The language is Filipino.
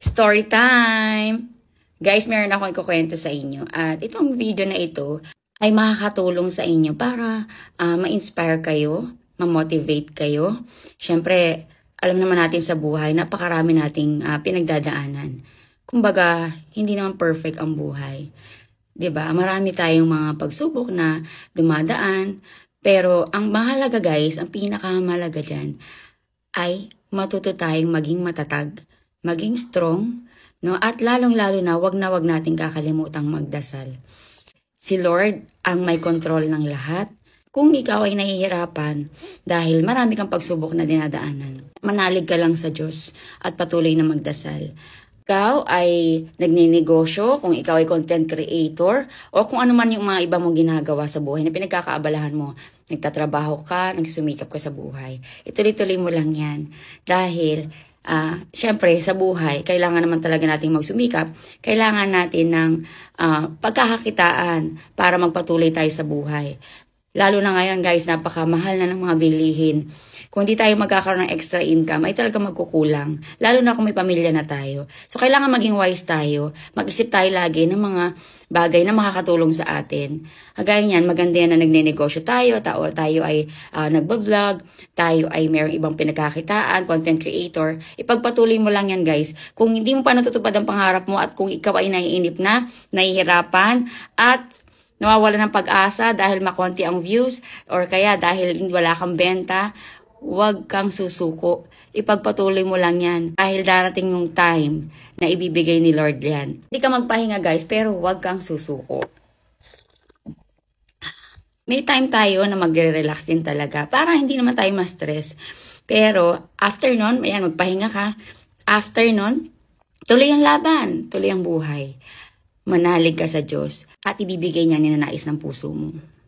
Story time! Guys, meron akong ikukwento sa inyo. At itong video na ito ay makakatulong sa inyo para uh, ma-inspire kayo, ma-motivate kayo. Siyempre, alam naman natin sa buhay, napakarami nating uh, pinagdadaanan. Kumbaga, hindi naman perfect ang buhay. 'di ba? Marami tayong mga pagsubok na dumadaan, pero ang mahalaga guys, ang pinakamahalaga diyan ay matuto tayong maging matatag maging strong, no? At lalong-lalo na, wag na wag nating kakalimutang magdasal. Si Lord ang may control ng lahat. Kung ikaw ay nahihirapan dahil marami kang pagsubok na dinadaanan, manalig ka lang sa Diyos at patuloy na magdasal. Ikaw ay nagninegosyo, kung ikaw ay content creator, o kung ano man yung mga iba mong ginagawa sa buhay na pinagkakaabalahan mo, nagtatrabaho ka, nagsumikap ka sa buhay. Ituloy-tuloy mo lang yan. Dahil uh, syempre sa buhay, kailangan naman talaga nating magsumikap. Kailangan natin ng uh, pagkakakitaan para magpatuloy tayo sa buhay. Lalo na ngayon guys, napakamahal na ng mga bilihin. Kung hindi tayo magkakaroon ng extra income, ay talaga magkukulang. Lalo na kung may pamilya na tayo. So kailangan maging wise tayo. Mag-isip tayo lagi ng mga bagay na makakatulong sa atin. Kagaya niyan, maganda yan na nagnenegosyo tayo, tao, tayo ay uh, nagbablog, tayo ay mayroong ibang pinagkakitaan, content creator. Ipagpatuloy mo lang yan guys. Kung hindi mo pa natutupad ang pangarap mo at kung ikaw ay naiinip na, nahihirapan, at nawawala ng pag-asa dahil makonti ang views or kaya dahil wala kang benta, huwag kang susuko. Ipagpatuloy mo lang yan dahil darating yung time na ibibigay ni Lord yan. Hindi ka magpahinga guys pero huwag kang susuko. May time tayo na magre-relax din talaga para hindi naman tayo ma-stress. Pero after nun, ayan, magpahinga ka. After nun, tuloy ang laban, tuloy ang buhay. Manalig ka sa Diyos at ibibigay niya ninanais ng puso mo.